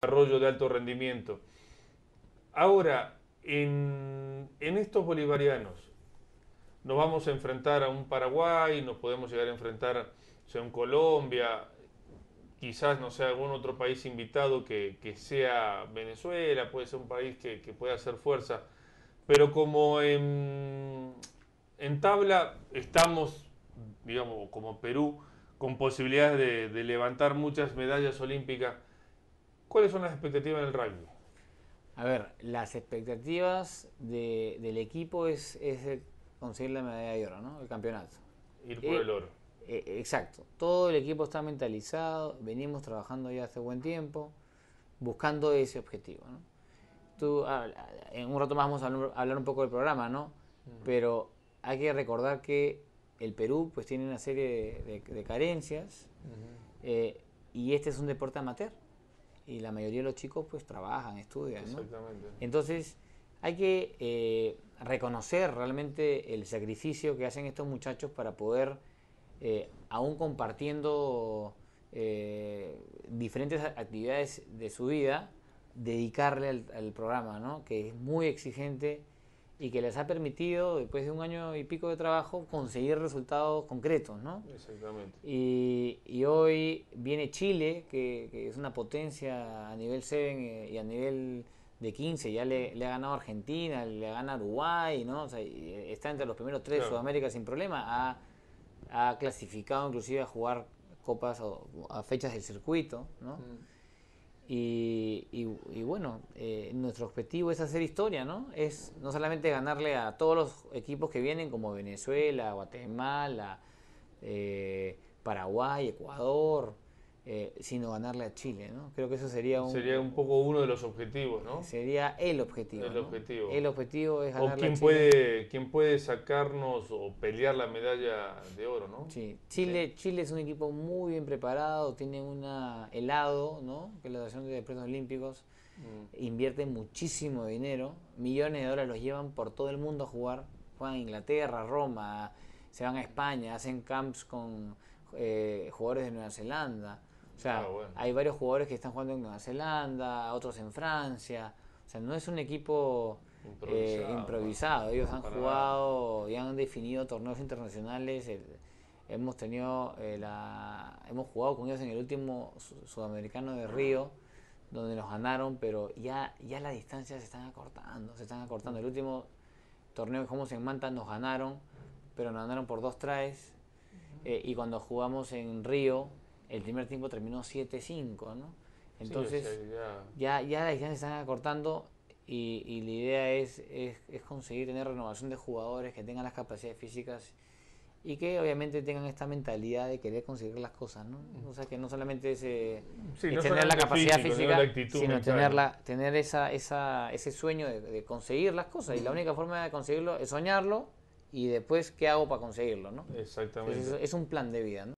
desarrollo de alto rendimiento. Ahora, en, estos bolivarianos, nos vamos a enfrentar a un Paraguay, nos podemos llegar a enfrentar a un Colombia, quizás no sea algún otro país invitado que, sea Venezuela, puede ser un país que, pueda hacer fuerza, pero como en, tabla estamos, digamos, como Perú, con posibilidades de levantar muchas medallas olímpicas, ¿Cuáles son las expectativas del rugby? A ver, las expectativas del equipo es, es, conseguir la medalla de oro, ¿no? El campeonato. Ir por el eh, oro. Eh, exacto. Todo el equipo está mentalizado, venimos trabajando ya hace buen tiempo, buscando ese objetivo, ¿no? Tú, en un rato más vamos a hablar un poco del programa, ¿no? Pero hay que recordar que el Perú pues tiene una serie de, carencias eh, y este es un deporte amateur y la mayoría de los chicos pues trabajan, estudian. Exactamente. Entonces hay que eh, reconocer realmente el sacrificio que hacen estos muchachos para poder, eh, aún compartiendo eh, diferentes actividades de su vida, dedicarle al, al programa, ¿no? que es muy exigente y que les ha permitido, después de un año y pico de trabajo, conseguir resultados concretos, ¿no? Exactamente. Y, hoy viene Chile, que, es una potencia a nivel 7 eh, y a nivel de 15, ya le, ha ganado Argentina, le ha gana Uruguay, ¿no? O sea, eh, está entre los primeros tres, de Sudamérica sin problema, ha, clasificado inclusive a jugar copas o, a fechas del circuito, ¿no? Mm. Y, bueno, eh, nuestro objetivo es hacer historia, ¿no? Es no solamente ganarle a todos los equipos que vienen, como Venezuela, Guatemala, eh, Paraguay, Ecuador, eh, sino ganarle a Chile, ¿no? Creo que eso sería un... Sería un poco uno de los objetivos, ¿no? Sería el objetivo. El objetivo. es ganarle quién Puede, quién puede sacarnos o pelear la medalla de oro, ¿no? Sí. Chile, Chile es un equipo muy bien preparado, tiene una helado, ¿no? Que la Asociación de Deportes Olímpicos mm. invierte muchísimo dinero, millones de dólares los llevan por todo el mundo a jugar, juegan a Inglaterra, Roma, se van a España, hacen camps con eh, jugadores de Nueva Zelanda o sea, ah, hay varios jugadores que están jugando en Nueva Zelanda, otros en Francia. O sea, no es un equipo eh, improvisado. Ellos han jugado y han definido torneos internacionales. hemos tenido eh, hemos jugado con ellos en el último sudamericano de Río, donde nos ganaron, pero ya, ya las distancias se están acortando, se están acortando. El último torneo que jugamos en Manta nos ganaron, pero nos ganaron por dos tries. Eh, y cuando jugamos en Río el primer tiempo terminó 7-5, ¿no? Entonces ya... ya... las se están acortando y, la idea es, es, conseguir tener renovación de jugadores que tengan las capacidades físicas y que obviamente tengan esta mentalidad de querer conseguir las cosas, ¿no? Mm. O sea, que no solamente es, eh, tener la capacidad física, sino tener, tener esa, esa, ese sueño de, conseguir las cosas. Y la única forma de conseguirlo es soñarlo y después qué hago para conseguirlo, ¿no? Exactamente. es, es un plan de vida, ¿no?